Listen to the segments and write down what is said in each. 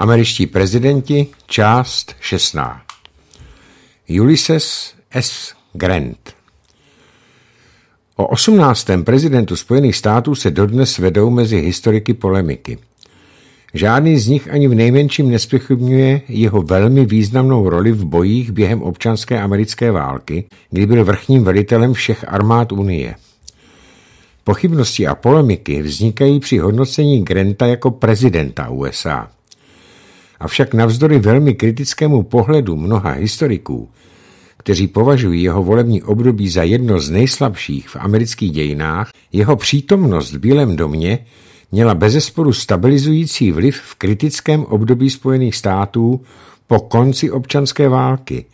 Američtí prezidenti, část 16. Ulysses S. Grant O 18. prezidentu Spojených států se dodnes vedou mezi historiky polemiky. Žádný z nich ani v nejmenším nespochybňuje jeho velmi významnou roli v bojích během občanské americké války, kdy byl vrchním velitelem všech armád Unie. Pochybnosti a polemiky vznikají při hodnocení Granta jako prezidenta USA – Avšak navzdory velmi kritickému pohledu mnoha historiků, kteří považují jeho volební období za jedno z nejslabších v amerických dějinách, jeho přítomnost v Bílém domě měla bezesporu stabilizující vliv v kritickém období Spojených států po konci občanské války,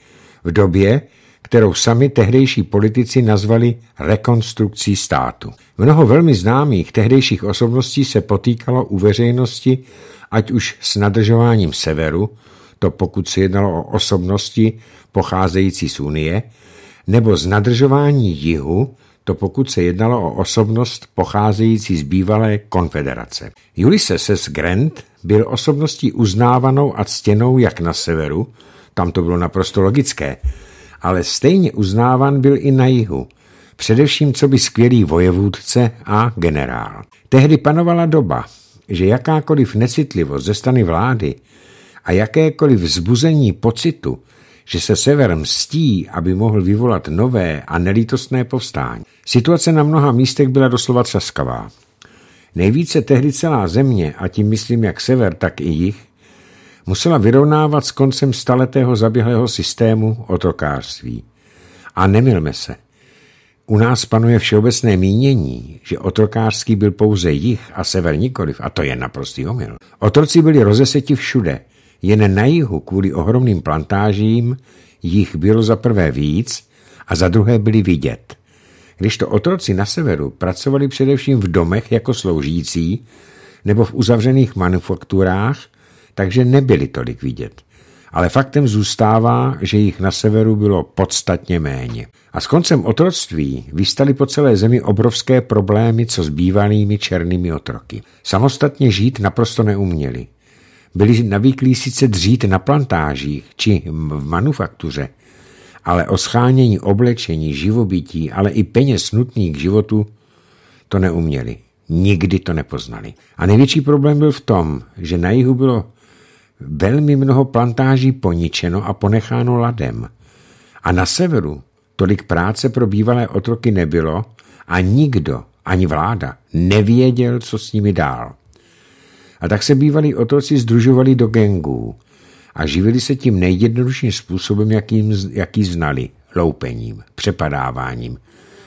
v době, kterou sami tehdejší politici nazvali rekonstrukcí státu. Mnoho velmi známých tehdejších osobností se potýkalo u veřejnosti ať už s nadržováním severu, to pokud se jednalo o osobnosti pocházející z Unie, nebo z nadržování jihu, to pokud se jednalo o osobnost pocházející z bývalé konfederace. Ulysses Grant byl osobností uznávanou a ctěnou jak na severu, tam to bylo naprosto logické, ale stejně uznávan byl i na jihu, především co by skvělý vojevůdce a generál. Tehdy panovala doba, že jakákoliv necitlivost ze strany vlády a jakékoliv vzbuzení pocitu, že se sever mstí, aby mohl vyvolat nové a nelítostné povstání. Situace na mnoha místech byla doslova třaskavá. Nejvíce tehdy celá země, a tím myslím jak sever, tak i jich, musela vyrovnávat s koncem staletého zaběhlého systému otrokářství. A nemilme se, u nás panuje všeobecné mínění, že otrokářský byl pouze jich a sever nikoliv, a to je naprostý omyl. Otroci byli rozeseti všude, jen na jihu kvůli ohromným plantážím jich bylo za prvé víc a za druhé byli vidět. Když to otroci na severu pracovali především v domech jako sloužící nebo v uzavřených manufakturách, takže nebyli tolik vidět ale faktem zůstává, že jich na severu bylo podstatně méně. A s koncem otroctví vystaly po celé zemi obrovské problémy co s bývalými černými otroky. Samostatně žít naprosto neuměli. Byli navyklí sice dřít na plantážích či v manufaktuře, ale o schánění oblečení, živobytí, ale i peněz nutných k životu to neuměli. Nikdy to nepoznali. A největší problém byl v tom, že na jihu bylo velmi mnoho plantáží poničeno a ponecháno ladem. A na severu tolik práce pro bývalé otroky nebylo a nikdo, ani vláda, nevěděl, co s nimi dál. A tak se bývalí otroci združovali do gengů a živili se tím nejjednodušším způsobem, jakým, jaký znali – loupením, přepadáváním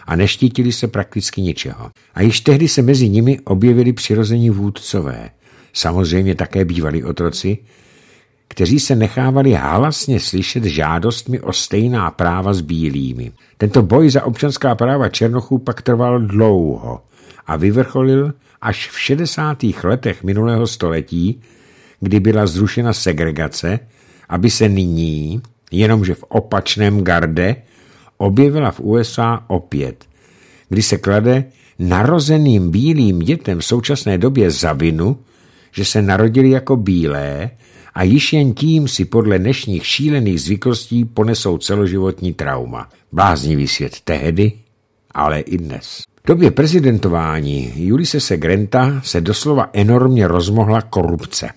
a neštítili se prakticky ničeho. A již tehdy se mezi nimi objevili přirození vůdcové – samozřejmě také bývali otroci, kteří se nechávali hlasně slyšet žádostmi o stejná práva s bílými. Tento boj za občanská práva Černochů pak trval dlouho a vyvrcholil až v 60. letech minulého století, kdy byla zrušena segregace, aby se nyní, jenomže v opačném garde, objevila v USA opět, kdy se klade narozeným bílým dětem v současné době za vinu, že se narodili jako bílé a již jen tím si podle dnešních šílených zvyklostí ponesou celoživotní trauma. Bláznivý svět tehdy, ale i dnes. V době prezidentování Julise Segrenta se doslova enormně rozmohla korupce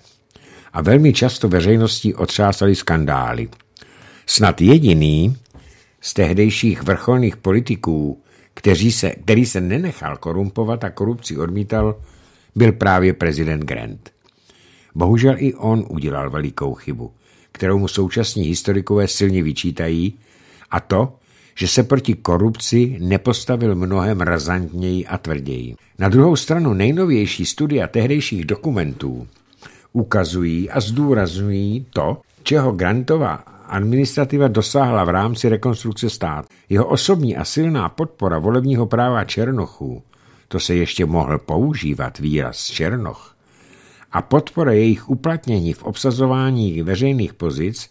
a velmi často veřejností otřásaly skandály. Snad jediný z tehdejších vrcholných politiků, kteří se, který se nenechal korumpovat a korupci odmítal, byl právě prezident Grant. Bohužel i on udělal velikou chybu, kterou mu současní historikové silně vyčítají, a to, že se proti korupci nepostavil mnohem razantněji a tvrději. Na druhou stranu nejnovější studia tehdejších dokumentů ukazují a zdůrazňují to, čeho Grantova administrativa dosáhla v rámci rekonstrukce stát. Jeho osobní a silná podpora volebního práva Černochů to se ještě mohl používat výraz Černoch, a podpora jejich uplatnění v obsazování veřejných pozic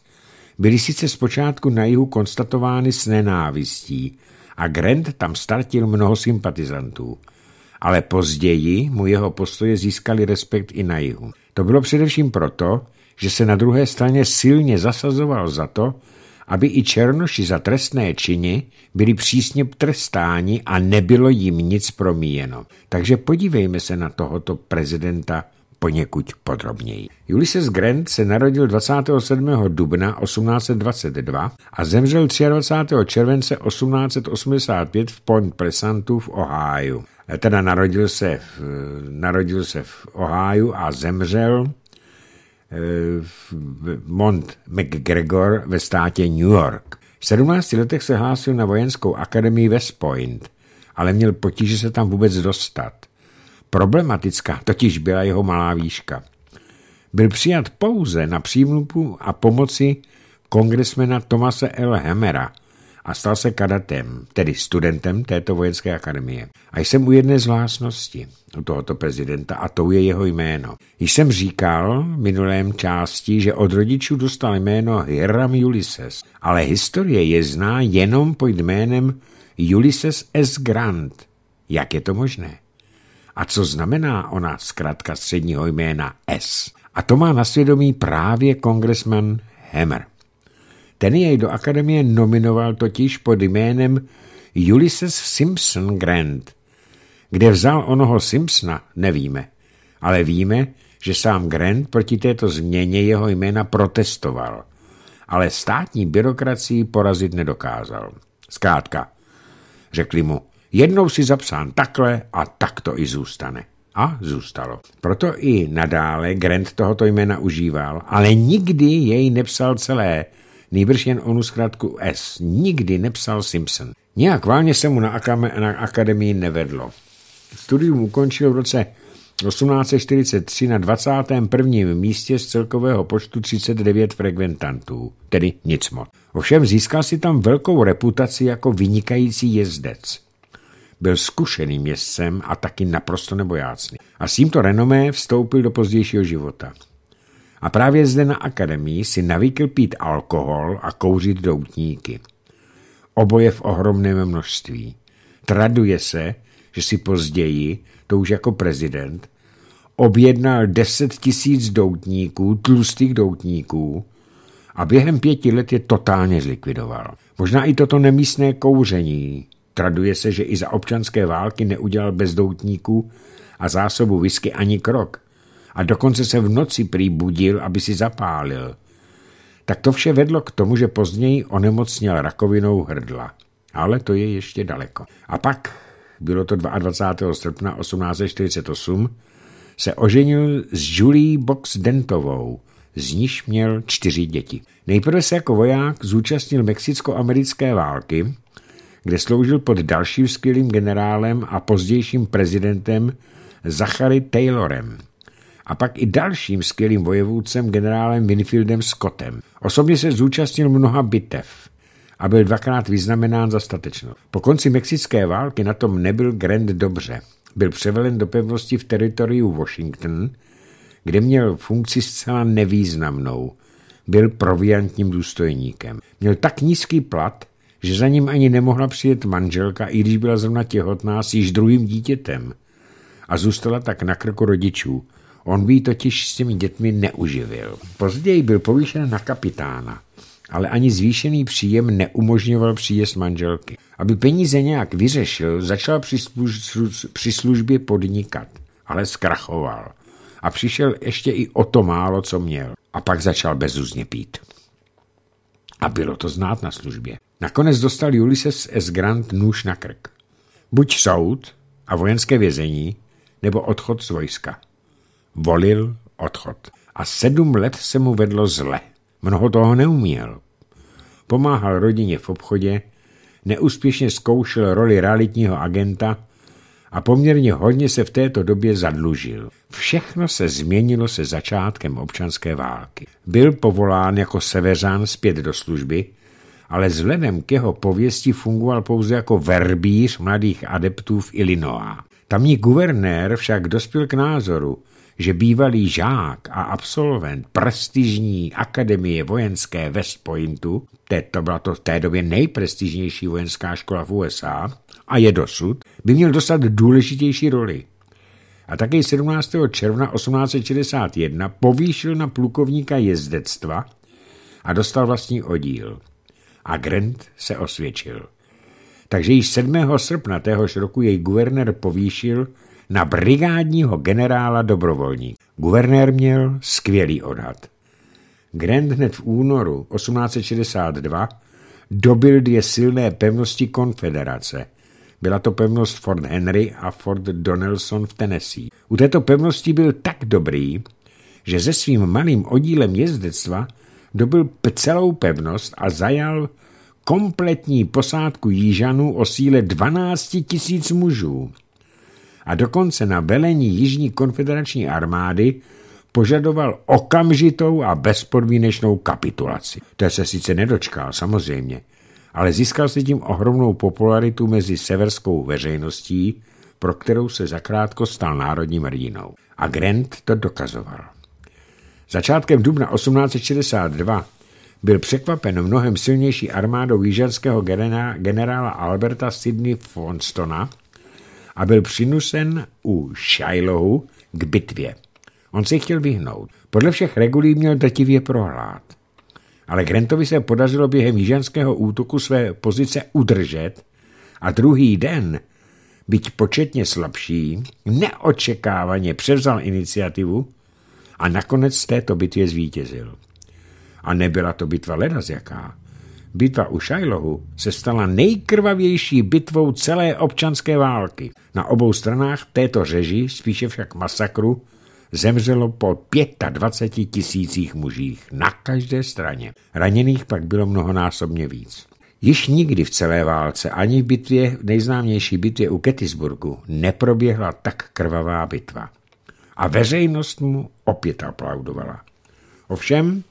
byly sice zpočátku na jihu konstatovány s nenávistí a Grant tam startil mnoho sympatizantů, ale později mu jeho postoje získali respekt i na jihu. To bylo především proto, že se na druhé straně silně zasazoval za to, aby i černoši za trestné činy byli přísně trestáni a nebylo jim nic promíjeno. Takže podívejme se na tohoto prezidenta poněkud podrobněji. Ulysses Grant se narodil 27. dubna 1822 a zemřel 23. července 1885 v Point Pleasantu v Ohio. Teda narodil se v, narodil se v Ohio a zemřel Eh, v Mont McGregor ve státě New York. V 17 letech se hlásil na vojenskou akademii West Point, ale měl potíže se tam vůbec dostat. Problematická totiž byla jeho malá výška. Byl přijat pouze na přímlupu a pomoci kongresmena Tomase L. Hemera, a stal se kadatem, tedy studentem této vojenské akademie. A jsem u jedné zvláštnosti u tohoto prezidenta a tou je jeho jméno. Již jsem říkal v minulém části, že od rodičů dostal jméno Hiram Ulysses, ale historie je zná jenom pod jménem Ulysses S. Grant. Jak je to možné? A co znamená ona zkrátka středního jména S? A to má na svědomí právě kongresman Hammer. Ten jej do akademie nominoval totiž pod jménem Ulysses Simpson Grant. Kde vzal onoho Simpsona, nevíme. Ale víme, že sám Grant proti této změně jeho jména protestoval. Ale státní byrokracii porazit nedokázal. Zkrátka, řekli mu, jednou si zapsán takhle a tak to i zůstane. A zůstalo. Proto i nadále Grant tohoto jména užíval, ale nikdy jej nepsal celé, nejbrž jen onu zkrátku S. Nikdy nepsal Simpson. Nějak válně se mu na, na akademii nevedlo. Studium ukončil v roce 1843 na 21. místě z celkového počtu 39 frekventantů, tedy nic moc. Ovšem získal si tam velkou reputaci jako vynikající jezdec. Byl zkušeným jezdcem a taky naprosto nebojácný. A s tímto renomé vstoupil do pozdějšího života. A právě zde na akademii si navykl pít alkohol a kouřit doutníky. Oboje v ohromném množství. Traduje se, že si později, to už jako prezident, objednal 10 tisíc doutníků, tlustých doutníků, a během pěti let je totálně zlikvidoval. Možná i toto nemístné kouření. Traduje se, že i za občanské války neudělal bez doutníků a zásobu whisky ani krok, a dokonce se v noci přibudil, aby si zapálil. Tak to vše vedlo k tomu, že později onemocněl rakovinou hrdla. Ale to je ještě daleko. A pak, bylo to 22. srpna 1848, se oženil s Julie Box Dentovou, z níž měl čtyři děti. Nejprve se jako voják zúčastnil mexicko-americké války, kde sloužil pod dalším skvělým generálem a pozdějším prezidentem Zachary Taylorem a pak i dalším skvělým vojevůdcem generálem Winfieldem Scottem. Osobně se zúčastnil mnoha bitev a byl dvakrát vyznamenán za statečnost. Po konci mexické války na tom nebyl Grant dobře. Byl převelen do pevnosti v teritoriu Washington, kde měl funkci zcela nevýznamnou. Byl proviantním důstojníkem. Měl tak nízký plat, že za ním ani nemohla přijet manželka, i když byla zrovna těhotná s již druhým dítětem a zůstala tak na krku rodičů. On by totiž s těmi dětmi neuživil. Později byl povýšen na kapitána, ale ani zvýšený příjem neumožňoval příjezd manželky. Aby peníze nějak vyřešil, začal při, služ, při službě podnikat, ale zkrachoval. A přišel ještě i o to málo, co měl. A pak začal bezuzně pít. A bylo to znát na službě. Nakonec dostal Ulysses S. Grant nůž na krk. Buď soud a vojenské vězení, nebo odchod z vojska volil odchod. A sedm let se mu vedlo zle. Mnoho toho neuměl. Pomáhal rodině v obchodě, neúspěšně zkoušel roli realitního agenta a poměrně hodně se v této době zadlužil. Všechno se změnilo se začátkem občanské války. Byl povolán jako severán zpět do služby, ale vzhledem k jeho pověsti fungoval pouze jako verbíř mladých adeptů v Illinois. Tamní guvernér však dospěl k názoru, že bývalý žák a absolvent prestižní akademie vojenské West Pointu, to byla to v té době nejprestižnější vojenská škola v USA a je dosud, by měl dostat důležitější roli. A také 17. června 1861 povýšil na plukovníka jezdectva a dostal vlastní oddíl. A Grant se osvědčil. Takže již 7. srpna téhož roku jej guvernér povýšil na brigádního generála dobrovolník. Guvernér měl skvělý odhad. Grant hned v únoru 1862 dobil dvě silné pevnosti konfederace. Byla to pevnost Fort Henry a Fort Donelson v Tennessee. U této pevnosti byl tak dobrý, že se svým malým oddílem jezdectva dobil celou pevnost a zajal kompletní posádku Jížanů o síle 12 tisíc mužů a dokonce na velení Jižní konfederační armády požadoval okamžitou a bezpodmínečnou kapitulaci. To se sice nedočkal, samozřejmě, ale získal si tím ohromnou popularitu mezi severskou veřejností, pro kterou se zakrátko stal národním hrdinou. A Grant to dokazoval. Začátkem dubna 1862 byl překvapen mnohem silnější armádou jižanského generála Alberta Sidney Fonstona, a byl přinucen u Shilohu k bitvě. On se chtěl vyhnout. Podle všech regulí měl drtivě prohlát. Ale Grantovi se podařilo během jižanského útoku své pozice udržet a druhý den, byť početně slabší, neočekávaně převzal iniciativu a nakonec z této bitvě zvítězil. A nebyla to bitva ledas jaká. Bitva u Šajlohu se stala nejkrvavější bitvou celé občanské války. Na obou stranách této řeži, spíše však masakru, zemřelo po 25 tisících mužích na každé straně. Raněných pak bylo mnohonásobně víc. Již nikdy v celé válce, ani v bitvě, v nejznámější bitvě u Gettysburgu, neproběhla tak krvavá bitva. A veřejnost mu opět aplaudovala. Ovšem,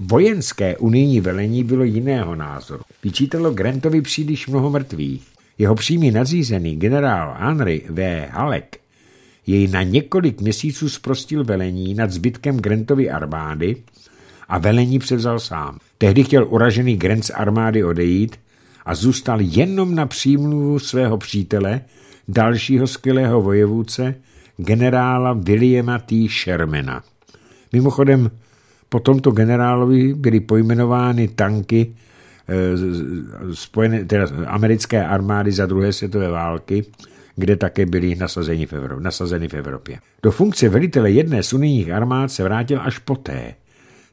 Vojenské unijní velení bylo jiného názoru. Vyčítalo Grantovi příliš mnoho mrtvých. Jeho přímý nadřízený generál Henry V. Halek jej na několik měsíců zprostil velení nad zbytkem Grantovy armády a velení převzal sám. Tehdy chtěl uražený Grant z armády odejít a zůstal jenom na přímluvu svého přítele, dalšího skvělého vojevůce, generála Williama T. Shermana. Mimochodem, po tomto generálovi byly pojmenovány tanky eh, spojené, teda americké armády za druhé světové války, kde také byli nasazeni v, Evropě, nasazeni v Evropě. Do funkce velitele jedné z unijních armád se vrátil až poté,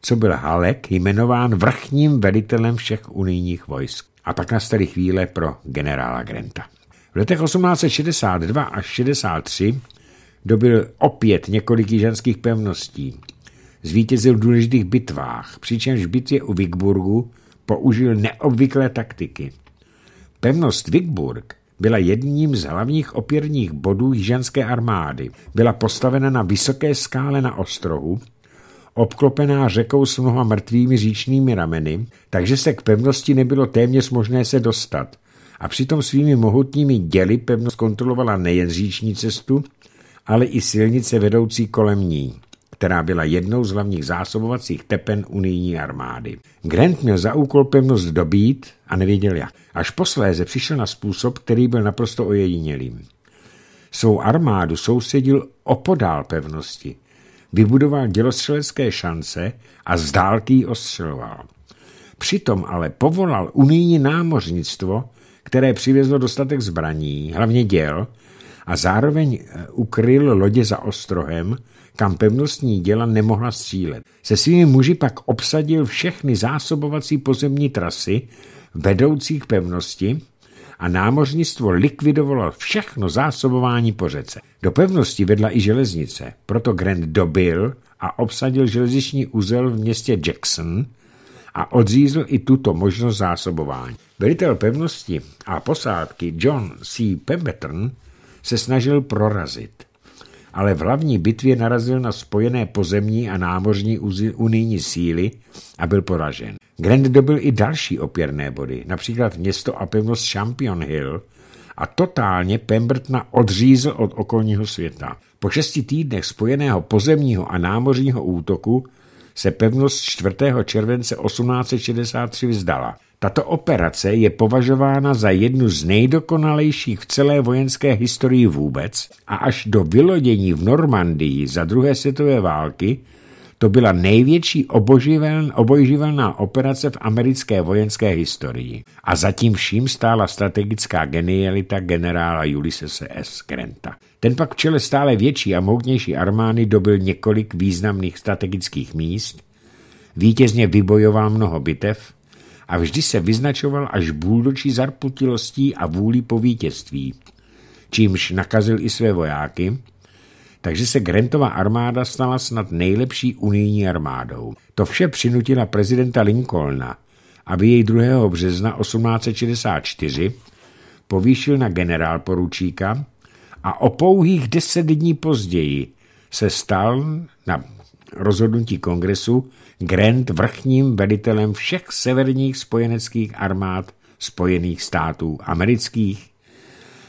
co byl Halek jmenován vrchním velitelem všech unijních vojsk. A pak nastaly chvíle pro generála Grenta. V letech 1862 až 63 dobil opět několik ženských pevností zvítězil v důležitých bitvách, přičemž bitvě u Vigburgu použil neobvyklé taktiky. Pevnost Vigburg byla jedním z hlavních opěrních bodů jižanské armády. Byla postavena na vysoké skále na ostrohu, obklopená řekou s mnoha mrtvými říčními rameny, takže se k pevnosti nebylo téměř možné se dostat. A přitom svými mohutnými děly pevnost kontrolovala nejen říční cestu, ale i silnice vedoucí kolem ní která byla jednou z hlavních zásobovacích tepen unijní armády. Grant měl za úkol pevnost dobít a nevěděl jak. Až posléze přišel na způsob, který byl naprosto ojedinělým. Svou armádu sousedil opodál pevnosti. Vybudoval dělostřelecké šance a z dálky ostřeloval. Přitom ale povolal unijní námořnictvo, které přivezlo dostatek zbraní, hlavně děl, a zároveň eh, ukryl lodě za ostrohem, kam pevnostní děla nemohla střílet. Se svými muži pak obsadil všechny zásobovací pozemní trasy vedoucí k pevnosti a námořnictvo likvidovalo všechno zásobování po řece. Do pevnosti vedla i železnice, proto Grant dobil a obsadil železniční úzel v městě Jackson a odřízl i tuto možnost zásobování. Velitel pevnosti a posádky John C. Pemberton se snažil prorazit ale v hlavní bitvě narazil na spojené pozemní a námořní unijní síly a byl poražen. Grant dobil i další opěrné body, například město a pevnost Champion Hill, a totálně Pembertona odřízl od okolního světa. Po šesti týdnech spojeného pozemního a námořního útoku se pevnost 4. července 1863 vzdala. Tato operace je považována za jednu z nejdokonalejších v celé vojenské historii vůbec a až do vylodění v Normandii za druhé světové války to byla největší obojživelná operace v americké vojenské historii. A zatím vším stála strategická genialita generála Julise S. Granta. Ten pak v čele stále větší a mohutnější armány dobil několik významných strategických míst, vítězně vybojoval mnoho bitev, a vždy se vyznačoval až bůldočí zarputilostí a vůli po vítězství, čímž nakazil i své vojáky, takže se Grantova armáda stala snad nejlepší unijní armádou. To vše přinutila prezidenta Lincolna, aby jej 2. března 1864 povýšil na generál poručíka a o pouhých deset dní později se stal na rozhodnutí kongresu Grant vrchním velitelem všech severních spojeneckých armád Spojených států amerických.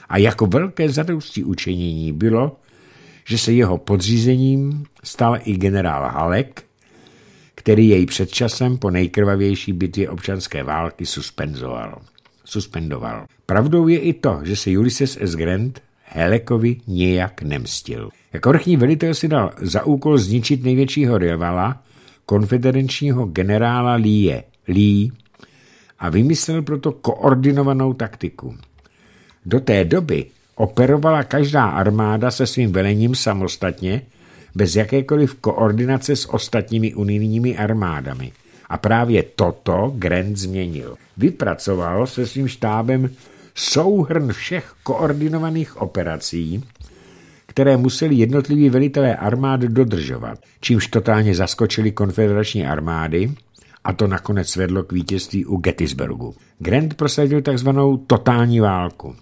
A jako velké zadosti učinění bylo, že se jeho podřízením stal i generál Halek, který jej před časem po nejkrvavější bitvě občanské války suspenzoval. suspendoval. Pravdou je i to, že se Ulysses S. Grant Helekovi nějak nemstil. Jako vrchní velitel si dal za úkol zničit největšího rivala konfederenčního generála Lee, Lee a vymyslel proto koordinovanou taktiku. Do té doby operovala každá armáda se svým velením samostatně, bez jakékoliv koordinace s ostatními unijními armádami. A právě toto Grant změnil. Vypracoval se svým štábem souhrn všech koordinovaných operací, které museli jednotliví velitelé armád dodržovat, čímž totálně zaskočili konfederační armády a to nakonec vedlo k vítězství u Gettysburgu. Grant prosadil takzvanou totální válku,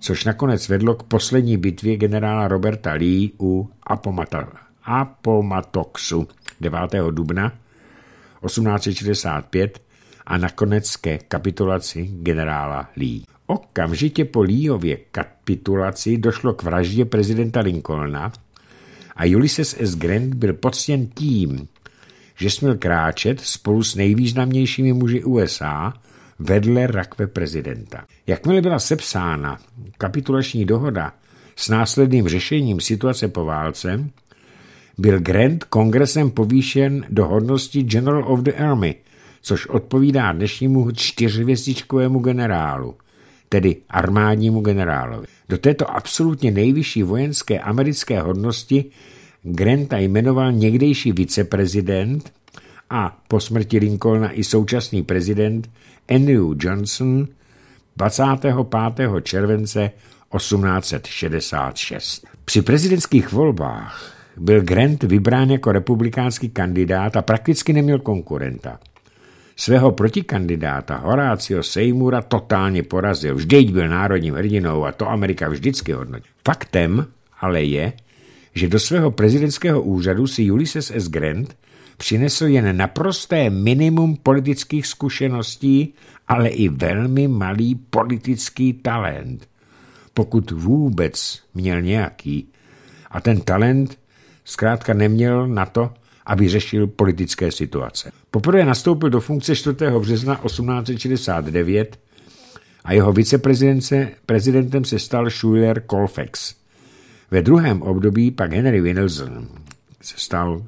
což nakonec vedlo k poslední bitvě generála Roberta Lee u Apomata, Apomatoxu 9. dubna 1865 a nakonec ke kapitulaci generála Lee. Okamžitě po Líjově kapitulaci došlo k vraždě prezidenta Lincolna a Ulysses S. Grant byl poctěn tím, že směl kráčet spolu s nejvýznamnějšími muži USA vedle rakve prezidenta. Jakmile byla sepsána kapitulační dohoda s následným řešením situace po válce, byl Grant kongresem povýšen do hodnosti General of the Army, což odpovídá dnešnímu čtyřvězdičkovému generálu – tedy armádnímu generálovi. Do této absolutně nejvyšší vojenské americké hodnosti Granta jmenoval někdejší viceprezident a po smrti Lincolna i současný prezident Andrew Johnson 25. července 1866. Při prezidentských volbách byl Grant vybrán jako republikánský kandidát a prakticky neměl konkurenta. Svého protikandidáta Horácio Seymoura totálně porazil. Vždyť byl národním hrdinou a to Amerika vždycky hodnotí. Faktem ale je, že do svého prezidentského úřadu si Ulysses S. Grant přinesl jen naprosté minimum politických zkušeností, ale i velmi malý politický talent. Pokud vůbec měl nějaký. A ten talent zkrátka neměl na to, aby řešil politické situace. Poprvé nastoupil do funkce 4. března 1869 a jeho viceprezidentem se stal Schuyler Colfax. Ve druhém období pak Henry Wilson se stal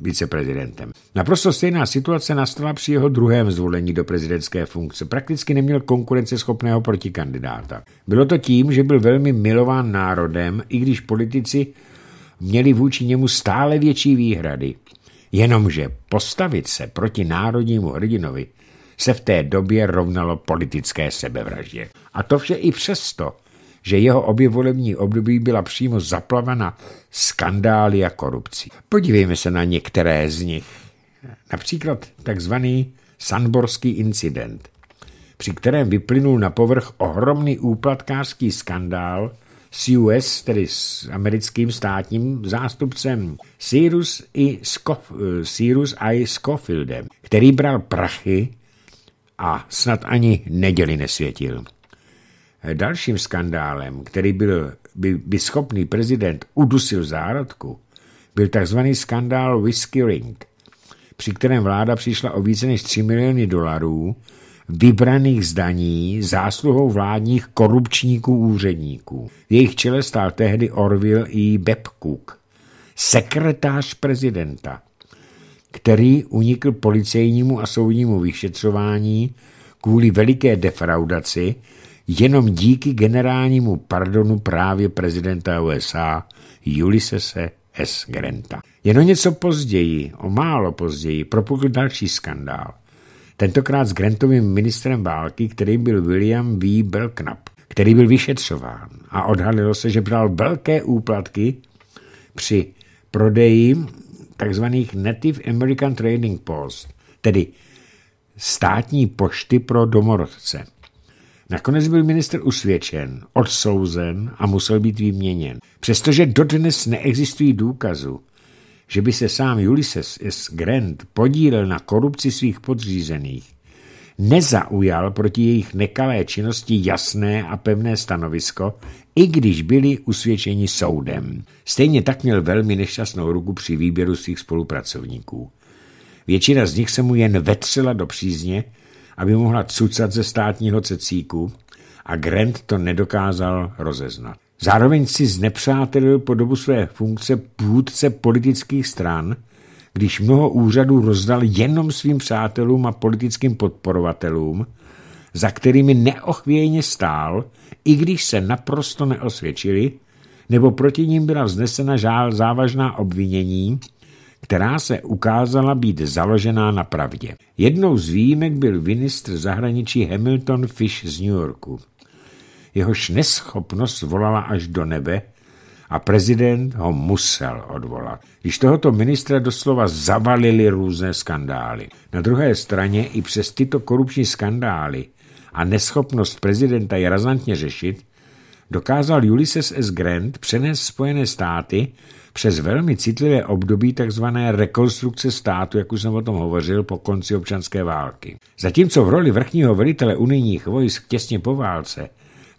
viceprezidentem. Naprosto stejná situace nastala při jeho druhém zvolení do prezidentské funkce. Prakticky neměl konkurenceschopného protikandidáta. Bylo to tím, že byl velmi milován národem, i když politici měli vůči němu stále větší výhrady. Jenomže postavit se proti národnímu hrdinovi se v té době rovnalo politické sebevraždě. A to vše i přesto, že jeho obě volební období byla přímo zaplavena skandály a korupcí. Podívejme se na některé z nich. Například takzvaný Sanborský incident, při kterém vyplynul na povrch ohromný úplatkářský skandál, CUS, tedy s americkým státním zástupcem Cyrus i, Schof eh, Cyrus i Scofieldem, který bral prachy a snad ani neděli nesvětil. Eh, dalším skandálem, který byl, by, by schopný prezident udusil zárodku, byl tzv. skandál Whisky Ring, při kterém vláda přišla o více než 3 miliony dolarů vybraných zdaní zásluhou vládních korupčníků úředníků. V jejich čele stál tehdy Orville i e. Bebkuk, sekretář prezidenta, který unikl policejnímu a soudnímu vyšetřování kvůli veliké defraudaci jenom díky generálnímu pardonu právě prezidenta USA Ulyssese S. Granta. Jen něco později, o málo později, propukl další skandál tentokrát s grantovým ministrem války, který byl William V. Belknap, který byl vyšetřován a odhalilo se, že bral velké úplatky při prodeji tzv. Native American Trading Post, tedy státní pošty pro domorodce. Nakonec byl minister usvědčen, odsouzen a musel být vyměněn, Přestože dodnes neexistují důkazu, že by se sám Ulysses S. Grant podílel na korupci svých podřízených, nezaujal proti jejich nekalé činnosti jasné a pevné stanovisko, i když byli usvědčeni soudem. Stejně tak měl velmi nešťastnou ruku při výběru svých spolupracovníků. Většina z nich se mu jen vetřela do přízně, aby mohla cucat ze státního cecíku a Grant to nedokázal rozeznat. Zároveň si znepřátelil po dobu své funkce půdce politických stran, když mnoho úřadů rozdal jenom svým přátelům a politickým podporovatelům, za kterými neochvějně stál, i když se naprosto neosvědčili, nebo proti ním byla vznesena žál závažná obvinění, která se ukázala být založená na pravdě. Jednou z výjimek byl ministr zahraničí Hamilton Fish z New Yorku jehož neschopnost volala až do nebe a prezident ho musel odvolat. Když tohoto ministra doslova zavalili různé skandály. Na druhé straně i přes tyto korupční skandály a neschopnost prezidenta je razantně řešit, dokázal Ulysses S. Grant přenést Spojené státy přes velmi citlivé období tzv. rekonstrukce státu, jak už jsem o tom hovořil, po konci občanské války. Zatímco v roli vrchního velitele unijních vojsk těsně po válce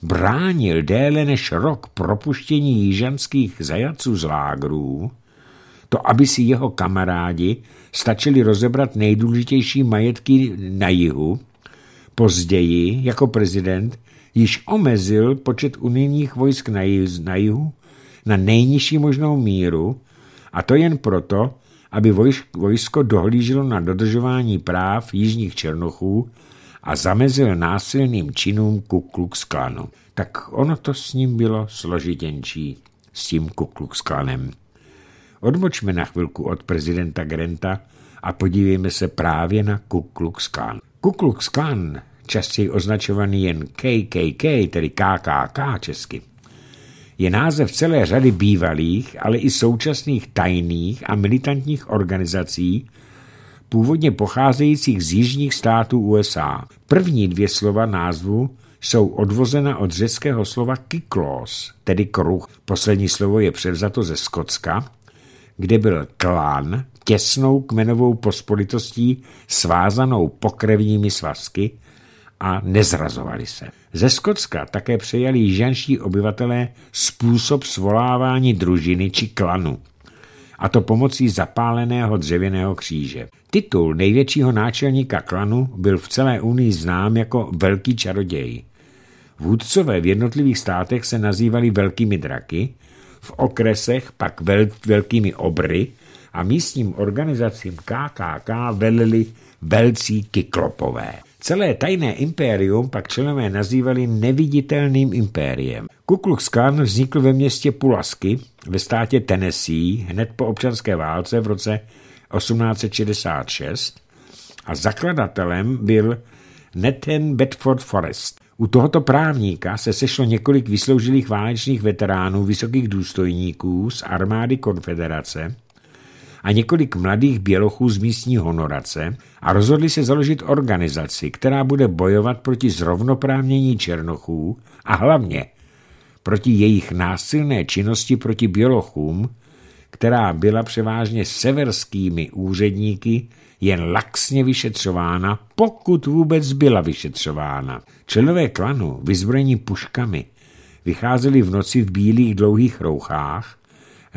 bránil déle než rok propuštění jižanských zajaců z lágrů, to, aby si jeho kamarádi stačili rozebrat nejdůležitější majetky na jihu, později jako prezident již omezil počet unijních vojsk na, jihu, na jihu na nejnižší možnou míru a to jen proto, aby vojsko dohlíželo na dodržování práv jižních Černochů a zamezil násilným činům Ku Klux Klanu. Tak ono to s ním bylo složitější, s tím Ku Klux Klanem. Odmočme na chvilku od prezidenta Granta a podívejme se právě na Ku Klux Klan. Ku Klux Klan, častěji označovaný jen KKK, tedy KKK česky, je název celé řady bývalých, ale i současných tajných a militantních organizací, původně pocházejících z jižních států USA. První dvě slova názvu jsou odvozena od řeckého slova kyklos, tedy kruh. Poslední slovo je převzato ze Skotska, kde byl klán těsnou kmenovou pospolitostí svázanou pokrevními svazky a nezrazovali se. Ze Skotska také přejali jižanští obyvatelé způsob svolávání družiny či klanu a to pomocí zapáleného dřevěného kříže. Titul největšího náčelníka klanu byl v celé Unii znám jako Velký čaroděj. Vůdcové v jednotlivých státech se nazývali velkými draky, v okresech pak vel, velkými obry a místním organizacím KKK velili velcí kyklopové. Celé tajné impérium pak členové nazývali neviditelným impériem. Ku Klux Klan vznikl ve městě Pulasky ve státě Tennessee hned po občanské válce v roce 1866 a zakladatelem byl Nathan Bedford Forrest. U tohoto právníka se sešlo několik vysloužilých válečných veteránů vysokých důstojníků z armády konfederace, a několik mladých bělochů z místní honorace a rozhodli se založit organizaci, která bude bojovat proti zrovnoprávnění černochů a hlavně proti jejich násilné činnosti proti bělochům, která byla převážně severskými úředníky jen laxně vyšetřována, pokud vůbec byla vyšetřována. Členové klanu, vyzbrojení puškami, vycházeli v noci v bílých dlouhých rouchách,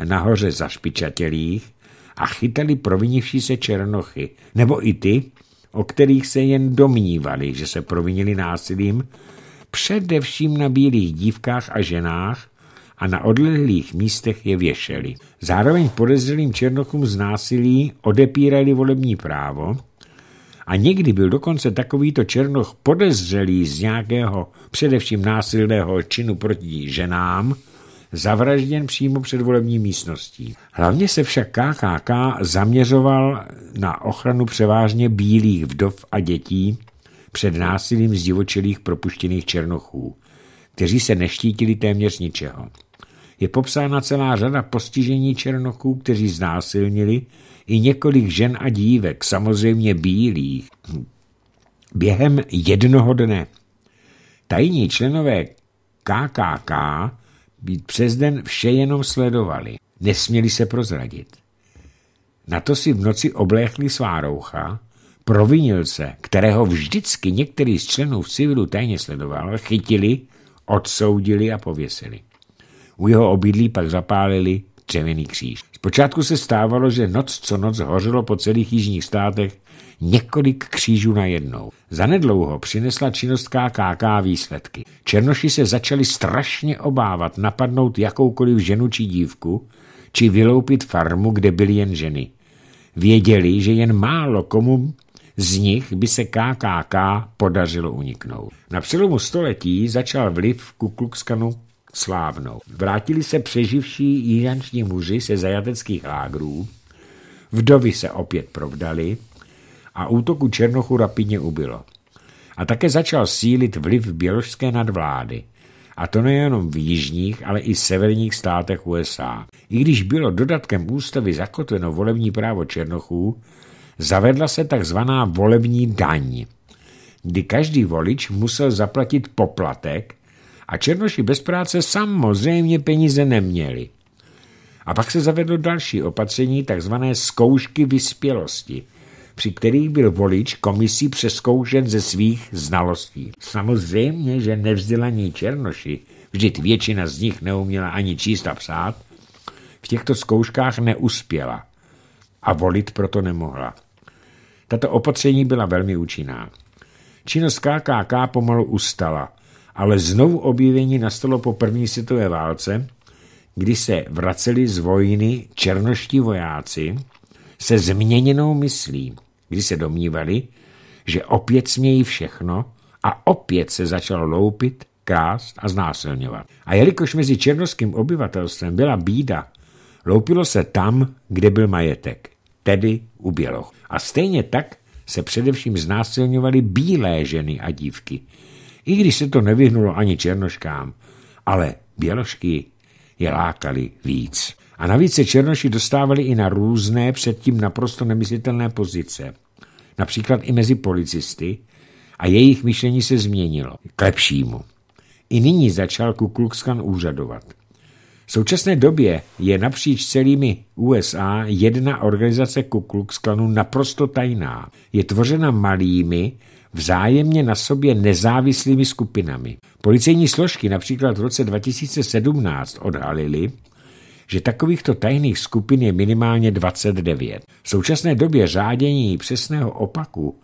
nahoře zašpičatělých a chytali provinivší se černochy, nebo i ty, o kterých se jen domnívali, že se provinili násilím, především na bílých dívkách a ženách a na odlehlých místech je věšeli. Zároveň podezřelým černochům z násilí odepírali volební právo a někdy byl dokonce takovýto černoch podezřelý z nějakého především násilného činu proti ženám, zavražděn přímo před volební místností. Hlavně se však KKK zaměřoval na ochranu převážně bílých vdov a dětí před násilím zdivočilých propuštěných černochů, kteří se neštítili téměř ničeho. Je popsána celá řada postižení černochů, kteří znásilnili i několik žen a dívek, samozřejmě bílých, během jednoho dne. Tajní členové KKK být přes den vše jenom sledovali. Nesměli se prozradit. Na to si v noci obléchli svá roucha, provinil se, kterého vždycky některý z členů v civilu tajně sledoval, chytili, odsoudili a pověsili. U jeho obydlí pak zapálili dřevěný kříž. Zpočátku se stávalo, že noc co noc hořelo po celých jižních státech několik křížů na jednou. Zanedlouho přinesla činnost KKK výsledky. Černoši se začali strašně obávat napadnout jakoukoliv ženu či dívku, či vyloupit farmu, kde byly jen ženy. Věděli, že jen málo komu z nich by se KKK podařilo uniknout. Na přelomu století začal vliv Ku Kluxkanu slávnou. Vrátili se přeživší jižanční muži se zajateckých lágrů, vdovy se opět provdali, a útoku Černochu rapidně ubilo. A také začal sílit vliv běložské nadvlády. A to nejenom v jižních, ale i severních státech USA. I když bylo dodatkem ústavy zakotveno volební právo Černochů, zavedla se takzvaná volební daň, kdy každý volič musel zaplatit poplatek a Černoši bez práce samozřejmě peníze neměli. A pak se zavedlo další opatření, takzvané zkoušky vyspělosti – při kterých byl volič komisí přeskoušen ze svých znalostí. Samozřejmě, že nevzdělaní černoši, vždyť většina z nich neuměla ani číst a psát, v těchto zkouškách neuspěla a volit proto nemohla. Tato opatření byla velmi účinná. Činnost KKK pomalu ustala, ale znovu objevení nastalo po první světové válce, kdy se vraceli z vojny černoští vojáci, se změněnou myslí, kdy se domnívali, že opět smějí všechno a opět se začalo loupit, krást a znásilňovat. A jelikož mezi černovským obyvatelstvem byla bída, loupilo se tam, kde byl majetek, tedy u Běloch. A stejně tak se především znásilňovaly bílé ženy a dívky. I když se to nevyhnulo ani černoškám, ale bělošky je lákali víc. A navíc se černoši dostávali i na různé, předtím naprosto nemyslitelné pozice. Například i mezi policisty a jejich myšlení se změnilo k lepšímu. I nyní začal Ku Klux Klan úřadovat. V současné době je napříč celými USA jedna organizace Ku Klux Klanu naprosto tajná. Je tvořena malými, vzájemně na sobě nezávislými skupinami. Policejní složky například v roce 2017 odhalily, že takovýchto tajných skupin je minimálně 29. V současné době řádění přesného opaku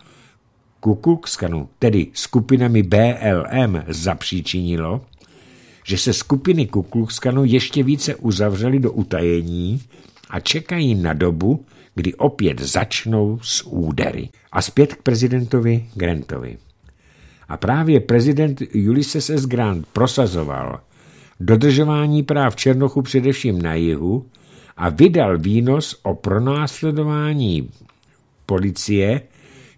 Kukulkskanu, tedy skupinami BLM, zapříčinilo, že se skupiny Kukulkskanu ještě více uzavřely do utajení a čekají na dobu, kdy opět začnou s údery. A zpět k prezidentovi Grantovi. A právě prezident Ulysses S. Grant prosazoval, dodržování práv Černochu především na jihu a vydal výnos o pronásledování policie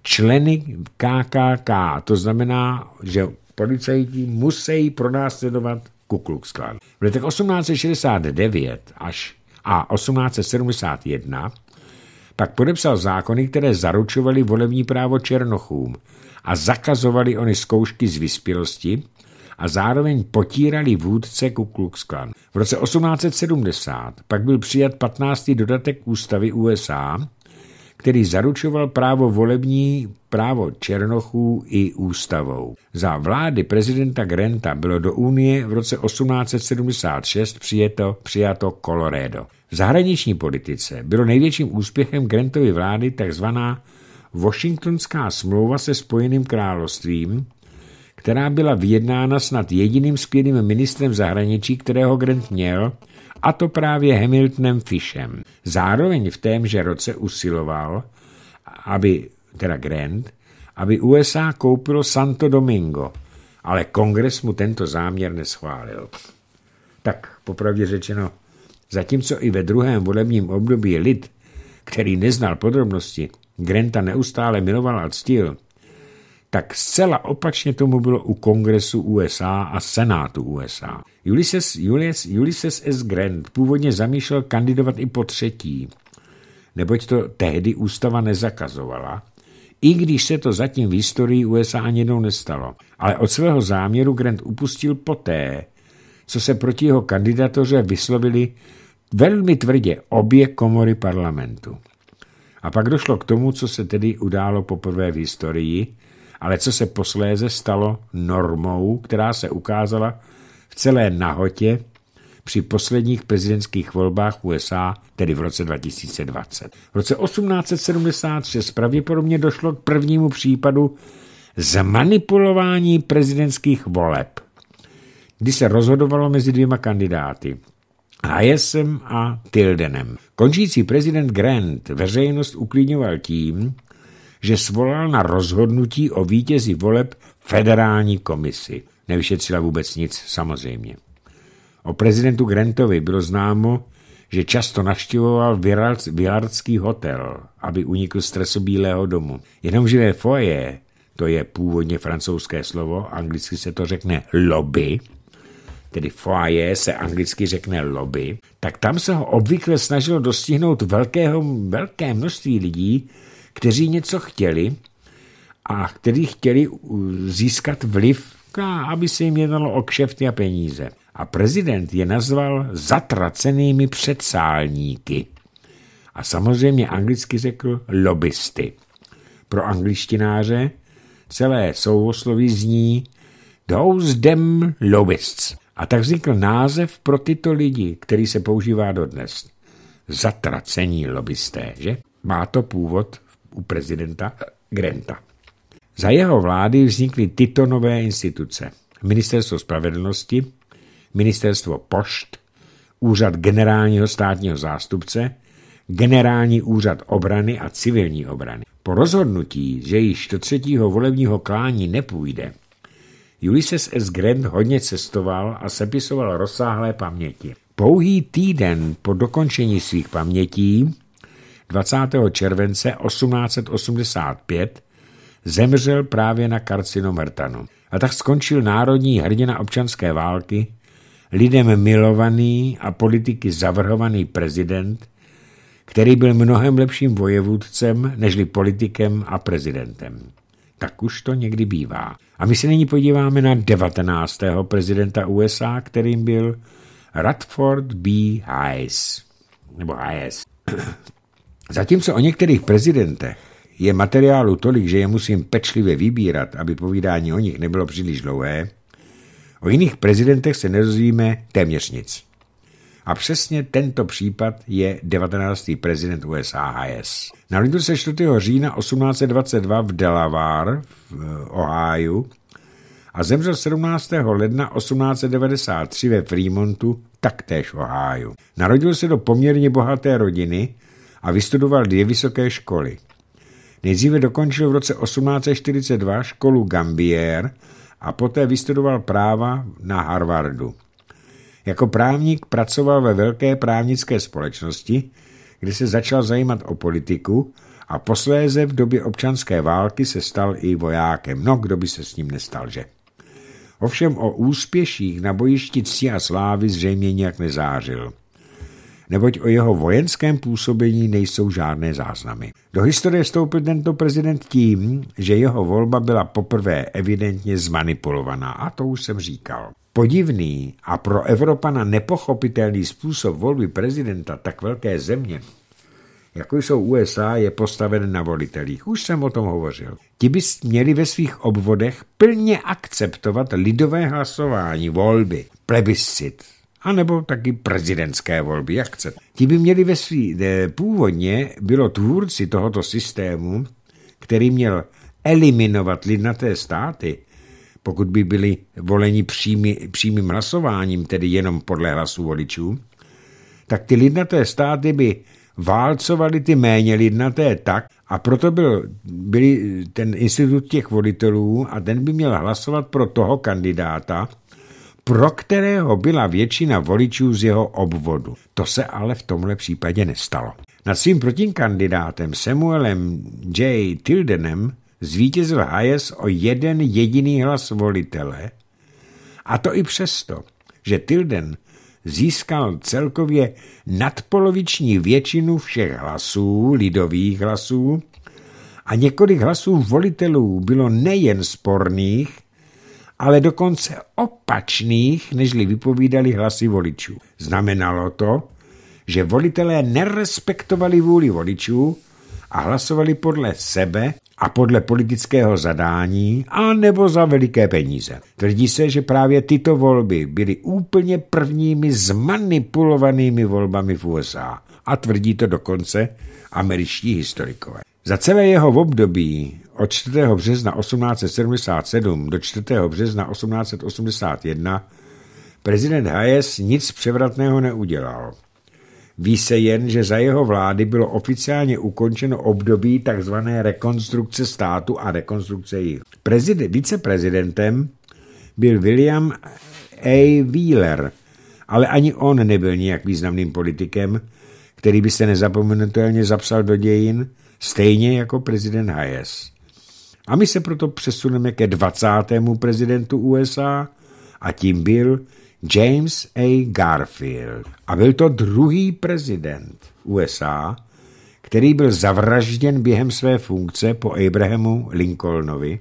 členy KKK. To znamená, že policajti musí pronásledovat Ku Klux Klan. V letech 1869 až a 1871 pak podepsal zákony, které zaručovaly volební právo Černochům a zakazovali oni zkoušky z vyspělosti, a zároveň potírali vůdce Ku Klux Klan. V roce 1870 pak byl přijat 15. dodatek ústavy USA, který zaručoval právo volební právo Černochů i ústavou. Za vlády prezidenta Granta bylo do Unie v roce 1876 přijeto, přijato Colorado. V zahraniční politice bylo největším úspěchem Grantovy vlády tzv. Washingtonská smlouva se Spojeným královstvím, která byla vyjednána snad jediným skvělým ministrem zahraničí, kterého Grant měl, a to právě Hamiltonem Fishem. Zároveň v témže roce usiloval, aby, teda Grant, aby USA koupilo Santo Domingo, ale kongres mu tento záměr neschválil. Tak, popravdě řečeno, zatímco i ve druhém volebním období lid, který neznal podrobnosti, Granta neustále miloval a ctil, tak zcela opačně tomu bylo u kongresu USA a senátu USA. Ulysses, Ulysses, Ulysses S. Grant původně zamýšlel kandidovat i po třetí, neboť to tehdy ústava nezakazovala, i když se to zatím v historii USA ani jednou nestalo. Ale od svého záměru Grant upustil poté, co se proti jeho kandidatoře vyslovili velmi tvrdě obě komory parlamentu. A pak došlo k tomu, co se tedy událo poprvé v historii, ale co se posléze stalo normou, která se ukázala v celé nahotě při posledních prezidentských volbách USA, tedy v roce 2020. V roce 1876 pravděpodobně došlo k prvnímu případu zmanipulování prezidentských voleb, kdy se rozhodovalo mezi dvěma kandidáty. Hayesem a Tildenem. Končící prezident Grant veřejnost uklidňoval tím, že svolal na rozhodnutí o vítězi voleb federální komisi. Nevyšetřila vůbec nic, samozřejmě. O prezidentu Grantovi bylo známo, že často navštěvoval Vyhardský hotel, aby unikl stresu Bílého domu. Jenomže foje, to je původně francouzské slovo, anglicky se to řekne lobby, tedy foyer se anglicky řekne lobby, tak tam se ho obvykle snažilo dostihnout velkého, velké množství lidí, kteří něco chtěli a kteří chtěli získat vliv, no, aby se jim jednalo o kšefty a peníze. A prezident je nazval zatracenými předsálníky. A samozřejmě anglicky řekl lobbysty. Pro angličtináře celé sousloví zní Those damn lobbyists. A tak vznikl název pro tyto lidi, který se používá dodnes. Zatracení lobbysté, že? Má to původ u prezidenta Grenta. Za jeho vlády vznikly tyto nové instituce. Ministerstvo spravedlnosti, Ministerstvo pošt, Úřad generálního státního zástupce, Generální úřad obrany a civilní obrany. Po rozhodnutí, že již do třetího volebního klání nepůjde, Ulysses S. Grant hodně cestoval a sepisoval rozsáhlé paměti. Pouhý týden po dokončení svých pamětí 20. července 1885 zemřel právě na karcinom rtanu. A tak skončil národní hrdina občanské války, lidem milovaný a politiky zavrhovaný prezident, který byl mnohem lepším vojevůdcem nežli politikem a prezidentem. Tak už to někdy bývá. A my se nyní podíváme na 19. prezidenta USA, kterým byl Radford B. Hayes. Nebo Hayes. Zatímco o některých prezidentech je materiálu tolik, že je musím pečlivě vybírat, aby povídání o nich nebylo příliš dlouhé, o jiných prezidentech se nerozvíme téměř nic. A přesně tento případ je 19. prezident USA HS. Narodil se 4. října 1822 v Delaware v eh, Ohio a zemřel 17. ledna 1893 ve Fremontu, taktéž v Ohio. Narodil se do poměrně bohaté rodiny, a vystudoval dvě vysoké školy. Nejdříve dokončil v roce 1842 školu Gambier a poté vystudoval práva na Harvardu. Jako právník pracoval ve velké právnické společnosti, kde se začal zajímat o politiku a posléze v době občanské války se stal i vojákem. No, kdo by se s ním nestal, že? Ovšem o úspěších na bojišti cti a slávy zřejmě nijak nezářil neboť o jeho vojenském působení nejsou žádné záznamy. Do historie vstoupil tento prezident tím, že jeho volba byla poprvé evidentně zmanipulovaná, a to už jsem říkal. Podivný a pro Evropana nepochopitelný způsob volby prezidenta tak velké země, jako jsou USA, je postaven na volitelích. Už jsem o tom hovořil. Ti by měli ve svých obvodech plně akceptovat lidové hlasování, volby, plebiscit, anebo taky prezidentské volby, jak chcete. Ti by měli ve svý, eh, původně bylo tvůrci tohoto systému, který měl eliminovat lidnaté státy, pokud by byli voleni přímý, přímým hlasováním, tedy jenom podle hlasů voličů, tak ty lidnaté státy by válcovali ty méně lidnaté tak, a proto byl, byli ten institut těch volitelů a ten by měl hlasovat pro toho kandidáta, pro kterého byla většina voličů z jeho obvodu. To se ale v tomhle případě nestalo. Nad svým protikandidátem Samuelem J. Tildenem zvítězil Hayes o jeden jediný hlas volitele, a to i přesto, že Tilden získal celkově nadpoloviční většinu všech hlasů, lidových hlasů, a několik hlasů volitelů bylo nejen sporných, ale dokonce opačných, nežli vypovídali hlasy voličů. Znamenalo to, že volitelé nerespektovali vůli voličů a hlasovali podle sebe a podle politického zadání a nebo za veliké peníze. Tvrdí se, že právě tyto volby byly úplně prvními zmanipulovanými volbami v USA a tvrdí to dokonce američtí historikové. Za celé jeho období od 4. března 1877 do 4. března 1881 prezident Hayes nic převratného neudělal. Ví se jen, že za jeho vlády bylo oficiálně ukončeno období tzv. rekonstrukce státu a rekonstrukce jich. Prezide, viceprezidentem byl William A. Wheeler, ale ani on nebyl nijak významným politikem, který by se nezapomenutelně zapsal do dějin, stejně jako prezident Hayes. A my se proto přesuneme ke 20. prezidentu USA a tím byl James A. Garfield. A byl to druhý prezident USA, který byl zavražděn během své funkce po Abrahamu Lincolnovi,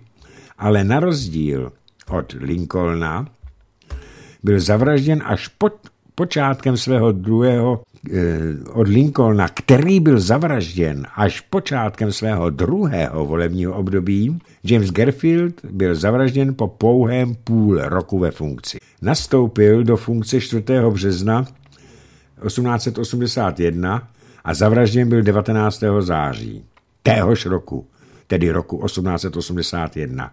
ale na rozdíl od Lincolna byl zavražděn až pod počátkem svého druhého Eh, od Lincolna, který byl zavražděn až počátkem svého druhého volebního období, James Garfield byl zavražděn po pouhém půl roku ve funkci. Nastoupil do funkce 4. března 1881 a zavražděn byl 19. září téhož roku, tedy roku 1881.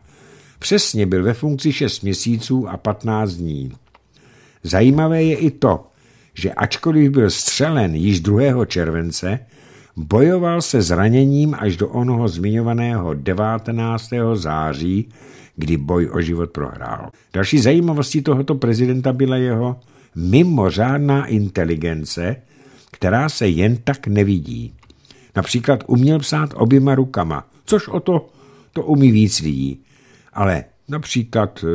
Přesně byl ve funkci 6 měsíců a 15 dní. Zajímavé je i to, že ačkoliv byl střelen již 2. července, bojoval se zraněním až do onoho zmiňovaného 19. září, kdy boj o život prohrál. Další zajímavostí tohoto prezidenta byla jeho mimořádná inteligence, která se jen tak nevidí. Například uměl psát oběma rukama, což o to, to umí víc lidí. Ale například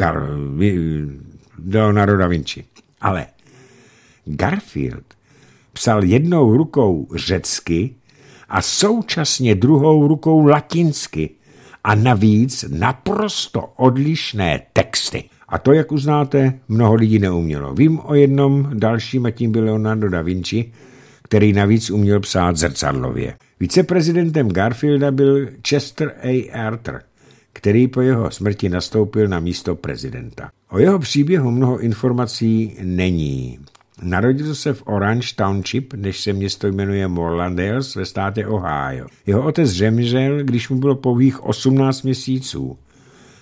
eh, eh, Leonardo da Vinci. Ale Garfield psal jednou rukou řecky a současně druhou rukou latinsky a navíc naprosto odlišné texty. A to, jak uznáte, mnoho lidí neumělo. Vím o jednom dalším a tím byl Leonardo da Vinci, který navíc uměl psát zrcadlově. Viceprezidentem Garfielda byl Chester A. Arthur, který po jeho smrti nastoupil na místo prezidenta. O jeho příběhu mnoho informací není. Narodil se v Orange Township, než se město jmenuje Morlandales ve státě Ohio. Jeho otec zemřel, když mu bylo pouhých 18 měsíců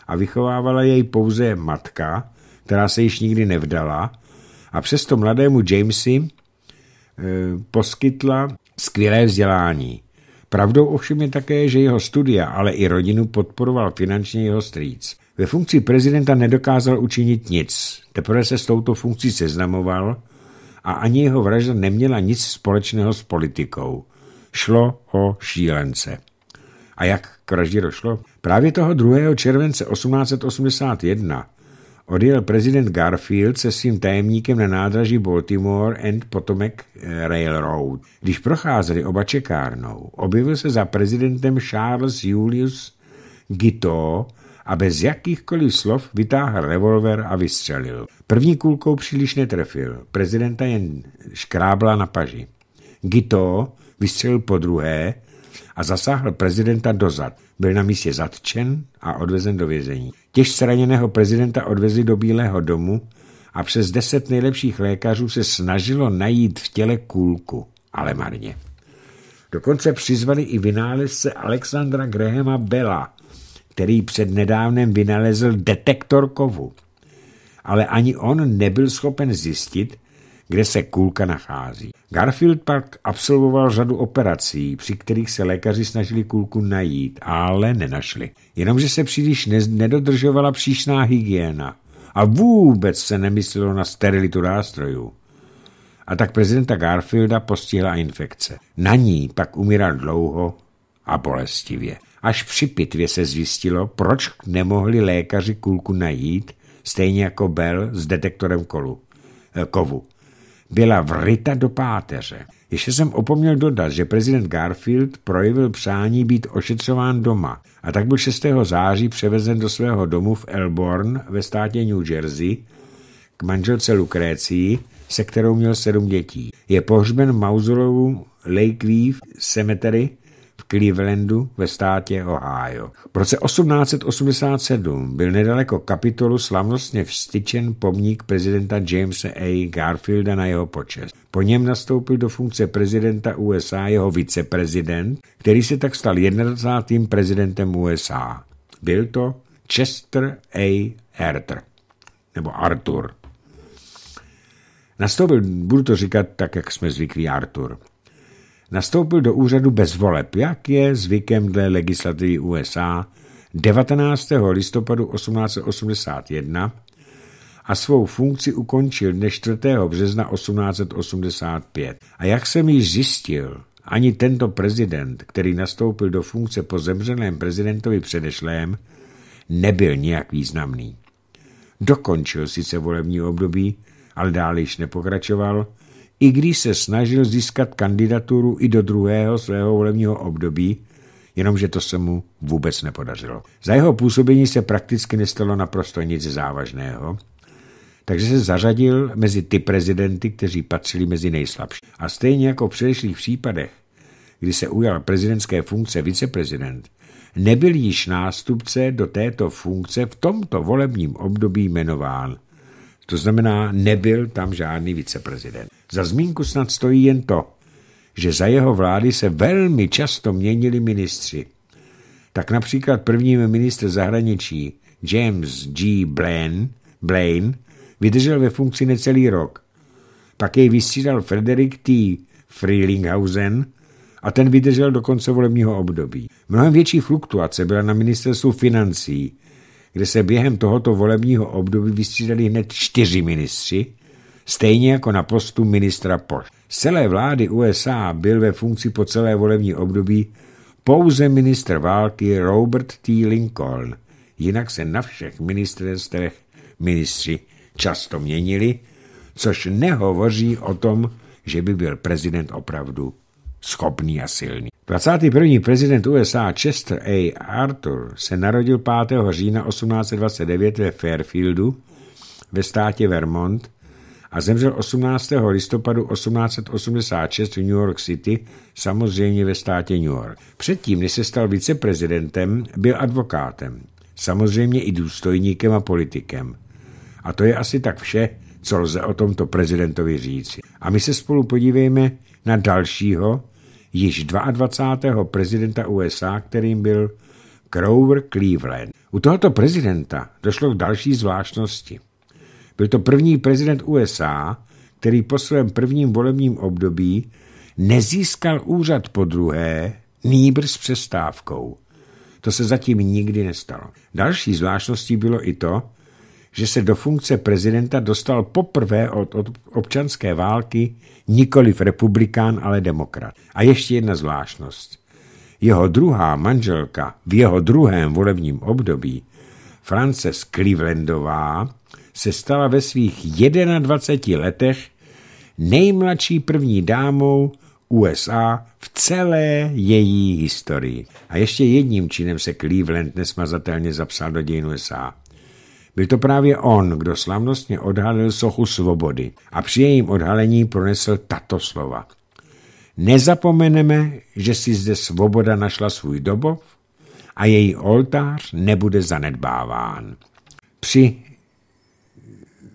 a vychovávala jej pouze matka, která se již nikdy nevdala a přesto mladému Jamesi e, poskytla skvělé vzdělání. Pravdou ovšem je také, že jeho studia, ale i rodinu podporoval finančně jeho strýc. Ve funkci prezidenta nedokázal učinit nic. Teprve se s touto funkcí seznamoval a ani jeho vražda neměla nic společného s politikou. Šlo o šílence. A jak k vraždě došlo? Právě toho 2. července 1881 odjel prezident Garfield se svým tajemníkem na nádraží Baltimore and Potomac eh, Railroad. Když procházeli oba čekárnou, objevil se za prezidentem Charles Julius Gito a bez jakýchkoliv slov vytáhl revolver a vystřelil. První kulkou příliš netrefil, prezidenta jen škrábla na paži. Gito vystřelil po druhé a zasáhl prezidenta dozad. Byl na místě zatčen a odvezen do vězení. Těž raněného prezidenta odvezli do Bílého domu a přes deset nejlepších lékařů se snažilo najít v těle kulku, ale marně. Dokonce přizvali i vynálezce Alexandra Grahama Bella, který před nedávnem vynalezl detektor kovu. Ale ani on nebyl schopen zjistit, kde se kulka nachází. Garfield pak absolvoval řadu operací, při kterých se lékaři snažili kulku najít, ale nenašli. Jenomže se příliš nedodržovala příšná hygiena a vůbec se nemyslelo na sterilitu nástrojů. A tak prezidenta Garfielda postihla infekce. Na ní pak umíral dlouho a bolestivě. Až při pitvě se zjistilo, proč nemohli lékaři kulku najít, stejně jako Bell s detektorem kolu, eh, kovu. Byla vryta do páteře. Ještě jsem opomněl dodat, že prezident Garfield projevil přání být ošetřován doma a tak byl 6. září převezen do svého domu v Elborn ve státě New Jersey k manželce Lukrécii, se kterou měl sedm dětí. Je pohřben v mauzolovu Lakeview Cemetery Clevelandu ve státě Ohio. V roce 1887 byl nedaleko kapitolu slavnostně vstyčen pomník prezidenta Jamesa A. Garfielda na jeho počest. Po něm nastoupil do funkce prezidenta USA jeho viceprezident, který se tak stal 21. prezidentem USA. Byl to Chester A. Arthur. Nebo Arthur. Nastoupil, budu to říkat tak, jak jsme zvyklí, Arthur nastoupil do úřadu bez voleb, jak je zvykem dle legislativy USA 19. listopadu 1881 a svou funkci ukončil dne 4. března 1885. A jak jsem již zjistil, ani tento prezident, který nastoupil do funkce po zemřelém prezidentovi předešlém, nebyl nijak významný. Dokončil sice volební období, ale dále již nepokračoval i když se snažil získat kandidaturu i do druhého svého volebního období, jenomže to se mu vůbec nepodařilo. Za jeho působení se prakticky nestalo naprosto nic závažného, takže se zařadil mezi ty prezidenty, kteří patřili mezi nejslabší. A stejně jako v předešlých případech, kdy se ujal prezidentské funkce viceprezident, nebyl již nástupce do této funkce v tomto volebním období jmenován. To znamená, nebyl tam žádný viceprezident. Za zmínku snad stojí jen to, že za jeho vlády se velmi často měnili ministři. Tak například první ministr zahraničí James G. Blaine, Blaine vydržel ve funkci necelý rok. Pak jej vystřídal Frederick T. Freelinghausen a ten vydržel do konce volebního období. Mnohem větší fluktuace byla na ministerstvu financí, kde se během tohoto volebního období vystřídali hned čtyři ministři, stejně jako na postu ministra Poš. Z celé vlády USA byl ve funkci po celé volební období pouze ministr války Robert T. Lincoln. Jinak se na všech ministerstvech ministři často měnili, což nehovoří o tom, že by byl prezident opravdu schopný a silný. 21. prezident USA Chester A. Arthur se narodil 5. října 1829 ve Fairfieldu ve státě Vermont a zemřel 18. listopadu 1886 v New York City, samozřejmě ve státě New York. Předtím, než se stal viceprezidentem, byl advokátem, samozřejmě i důstojníkem a politikem. A to je asi tak vše, co lze o tomto prezidentovi říci. A my se spolu podívejme na dalšího již 22. prezidenta USA, kterým byl Grover Cleveland. U tohoto prezidenta došlo k další zvláštnosti. Byl to první prezident USA, který po svém prvním volebním období nezískal úřad po druhé, nýbr s přestávkou. To se zatím nikdy nestalo. Další zvláštností bylo i to, že se do funkce prezidenta dostal poprvé od, občanské války nikoliv republikán, ale demokrat. A ještě jedna zvláštnost. Jeho druhá manželka v jeho druhém volebním období, Frances Clevelandová, se stala ve svých 21 letech nejmladší první dámou USA v celé její historii. A ještě jedním činem se Cleveland nesmazatelně zapsal do dějin USA. Byl to právě on, kdo slavnostně odhalil sochu svobody a při jejím odhalení pronesl tato slova. Nezapomeneme, že si zde svoboda našla svůj dobov a její oltář nebude zanedbáván. Při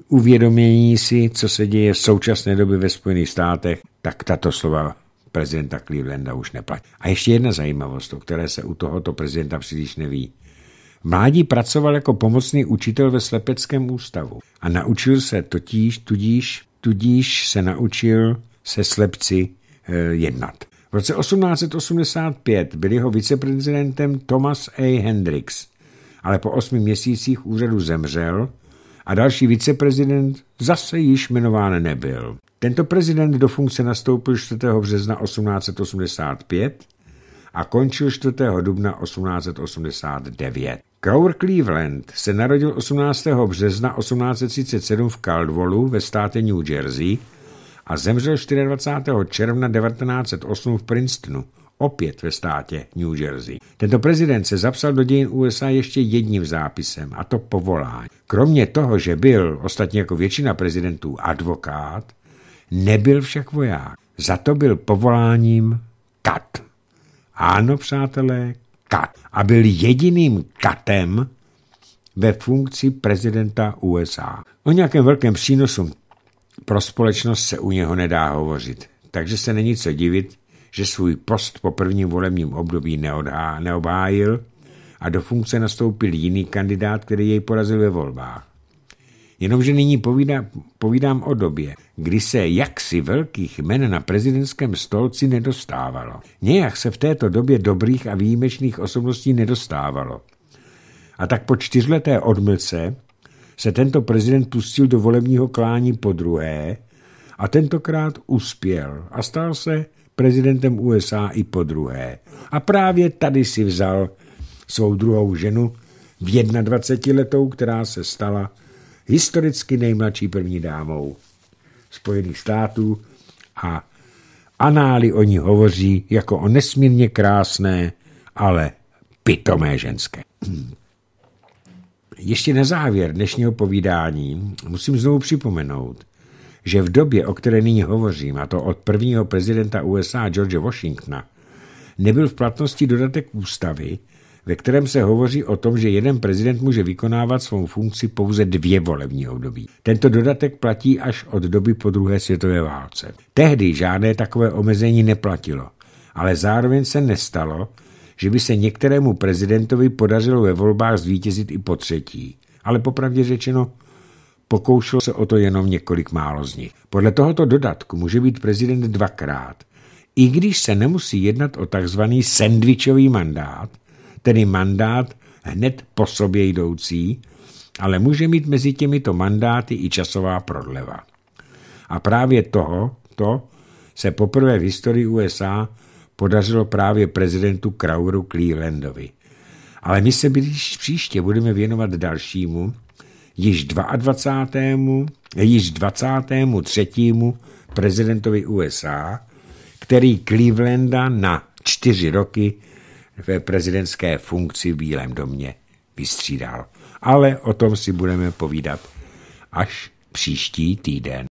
uvědomění si, co se děje v současné době ve Spojených státech, tak tato slova prezidenta Clevelanda už neplatí. A ještě jedna zajímavost, o které se u tohoto prezidenta příliš neví mládí pracoval jako pomocný učitel ve Slepeckém ústavu a naučil se totiž, tudíž, tudíž se naučil se slepci eh, jednat. V roce 1885 byl jeho viceprezidentem Thomas A. Hendricks, ale po osmi měsících úřadu zemřel a další viceprezident zase již jmenován nebyl. Tento prezident do funkce nastoupil 4. března 1885 a končil 4. dubna 1889. Crower Cleveland se narodil 18. března 1837 v Caldwellu ve státě New Jersey a zemřel 24. června 1908 v Princetonu, opět ve státě New Jersey. Tento prezident se zapsal do dějin USA ještě jedním zápisem, a to povolání. Kromě toho, že byl, ostatně jako většina prezidentů, advokát, nebyl však voják. Za to byl povoláním kat. Ano, přátelé, kat. A byl jediným katem ve funkci prezidenta USA. O nějakém velkém přínosu pro společnost se u něho nedá hovořit, takže se není co divit, že svůj post po prvním volebním období neodhá, neobhájil a do funkce nastoupil jiný kandidát, který jej porazil ve volbách. Jenomže nyní povídá, povídám o době, kdy se jaksi velkých jmen na prezidentském stolci nedostávalo. Nějak se v této době dobrých a výjimečných osobností nedostávalo. A tak po čtyřleté odmlce se tento prezident pustil do volebního klání po druhé a tentokrát uspěl a stal se prezidentem USA i po druhé. A právě tady si vzal svou druhou ženu v 21 letou, která se stala historicky nejmladší první dámou Spojených států a anály o ní hovoří jako o nesmírně krásné, ale pitomé ženské. Ještě na závěr dnešního povídání musím znovu připomenout, že v době, o které nyní hovořím, a to od prvního prezidenta USA George Washingtona, nebyl v platnosti dodatek ústavy, ve kterém se hovoří o tom, že jeden prezident může vykonávat svou funkci pouze dvě volební období. Tento dodatek platí až od doby po druhé světové válce. Tehdy žádné takové omezení neplatilo, ale zároveň se nestalo, že by se některému prezidentovi podařilo ve volbách zvítězit i po třetí. Ale popravdě řečeno, pokoušelo se o to jenom několik málo z nich. Podle tohoto dodatku může být prezident dvakrát, i když se nemusí jednat o takzvaný sendvičový mandát, tedy mandát hned po sobě jdoucí, ale může mít mezi těmito mandáty i časová prodleva. A právě toho, to se poprvé v historii USA podařilo právě prezidentu Crowderu Clevelandovi. Ale my se když příště budeme věnovat dalšímu, již 22. již 23. prezidentovi USA, který Clevelanda na čtyři roky ve prezidentské funkci v Bílém domě vystřídal. Ale o tom si budeme povídat až příští týden.